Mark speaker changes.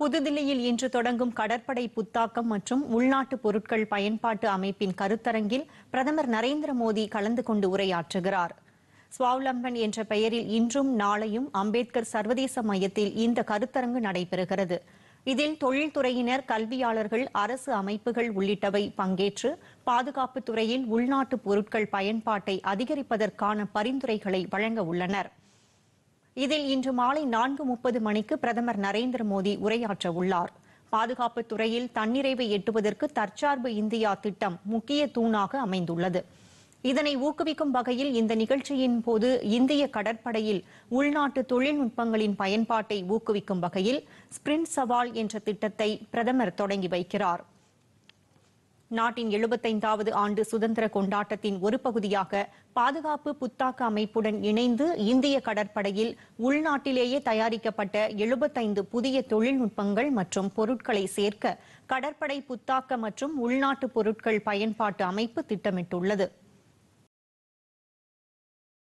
Speaker 1: புதுதில்லியில் இன்று தொடங்கும் கடற்படை புத்தாக்கம் மற்றும் உள்நாட்டு பொருட்கள் பயன்பாட்டு அமைப்பின் கருத்தரங்கில் பிரதமர் நரேந்திர மோடி கலந்து கொண்டு உரையாற்றுகிறார் சுவாவலம்பன் என்ற பெயரில் இன்றும் நாளையும் அம்பேத்கர் சர்வதேச மையத்தில் இந்த கருத்தரங்கு நடைபெறுகிறது இதில் தொழில்துறையினர் கல்வியாளர்கள் அரசு அமைப்புகள் உள்ளிட்டவை பங்கேற்று பாதுகாப்பு துறையில் உள்நாட்டு பொருட்கள் பயன்பாட்டை அதிகரிப்பதற்கான பரிந்துரைகளை வழங்க உள்ளனா் இதில் இன்று மாலை நான்கு முப்பது மணிக்கு பிரதமர் நரேந்திர மோடி உரையாற்ற உள்ளார் பாதுகாப்பு துறையில் தன்னிறைவை எட்டுவதற்கு தற்சார்பு இந்தியா திட்டம் முக்கிய தூணாக அமைந்துள்ளது இதனை ஊக்குவிக்கும் வகையில் இந்த நிகழ்ச்சியின் போது இந்திய கடற்படையில் உள்நாட்டு தொழில்நுட்பங்களின் பயன்பாட்டை ஊக்குவிக்கும் வகையில் ஸ்பிரிண்ட் சவால் என்ற திட்டத்தை பிரதமர் தொடங்கி வைக்கிறார் நாட்டின் எழுபத்தைந்தாவது ஆண்டு சுதந்திர கொண்டாட்டத்தின் ஒரு பகுதியாக பாதுகாப்பு புத்தாக்க அமைப்புடன் இணைந்து இந்திய கடற்படையில் உள்நாட்டிலேயே தயாரிக்கப்பட்ட எழுபத்தைந்து புதிய தொழில்நுட்பங்கள் மற்றும் பொருட்களை சேர்க்க கடற்படை புத்தாக்க மற்றும் உள்நாட்டு பொருட்கள் பயன்பாட்டு அமைப்பு திட்டமிட்டுள்ளது